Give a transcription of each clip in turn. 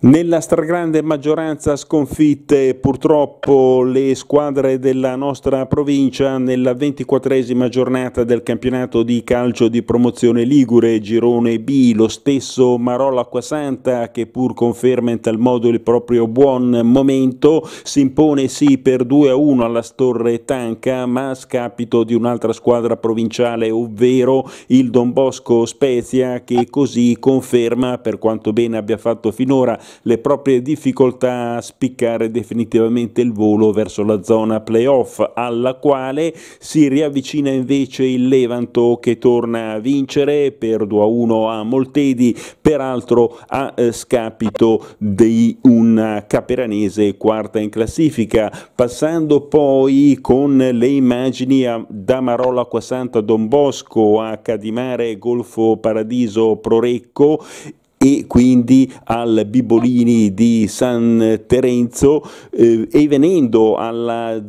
Nella stragrande maggioranza sconfitte purtroppo le squadre della nostra provincia nella ventiquattresima giornata del campionato di calcio di promozione Ligure, Girone B, lo stesso Marolo Acquasanta che pur conferma in tal modo il proprio buon momento si impone sì per 2 a 1 alla Storre Tanca ma a scapito di un'altra squadra provinciale ovvero il Don Bosco Spezia che così conferma per quanto bene abbia fatto finora le proprie difficoltà a spiccare definitivamente il volo verso la zona playoff, alla quale si riavvicina invece il Levanto che torna a vincere per 2-1 a Moltedi, peraltro a eh, scapito di una caperanese quarta in classifica. Passando poi con le immagini da Marola Acquasanta Don Bosco a Cadimare Golfo Paradiso Prorecco e quindi al Bibolini di San Terenzo eh, e venendo alla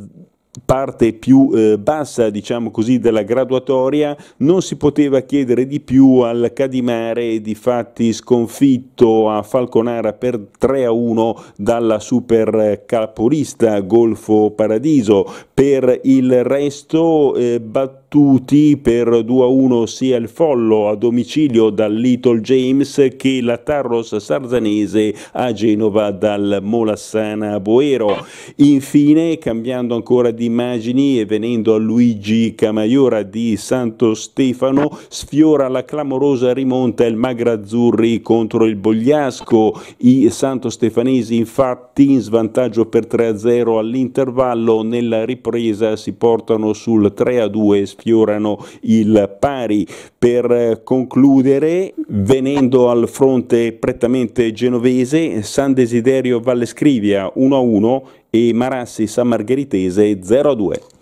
parte più eh, bassa diciamo così, della graduatoria non si poteva chiedere di più al Cadimare di fatti sconfitto a Falconara per 3 a 1 dalla super capolista Golfo Paradiso per il resto eh, battuti per 2 a 1 sia il Follo a domicilio dal Little James che la Tarros Sarzanese a Genova dal Molassana Boero infine cambiando ancora di immagini e venendo a Luigi Camaiora di Santo Stefano sfiora la clamorosa rimonta il Magrazzurri contro il Bogliasco. I Santo Stefanesi infatti in svantaggio per 3-0 all'intervallo nella ripresa si portano sul 3-2 e sfiorano il pari. Per concludere venendo al fronte prettamente genovese San Desiderio Valle Scrivia 1-1 e Marassi San Margheritese 02.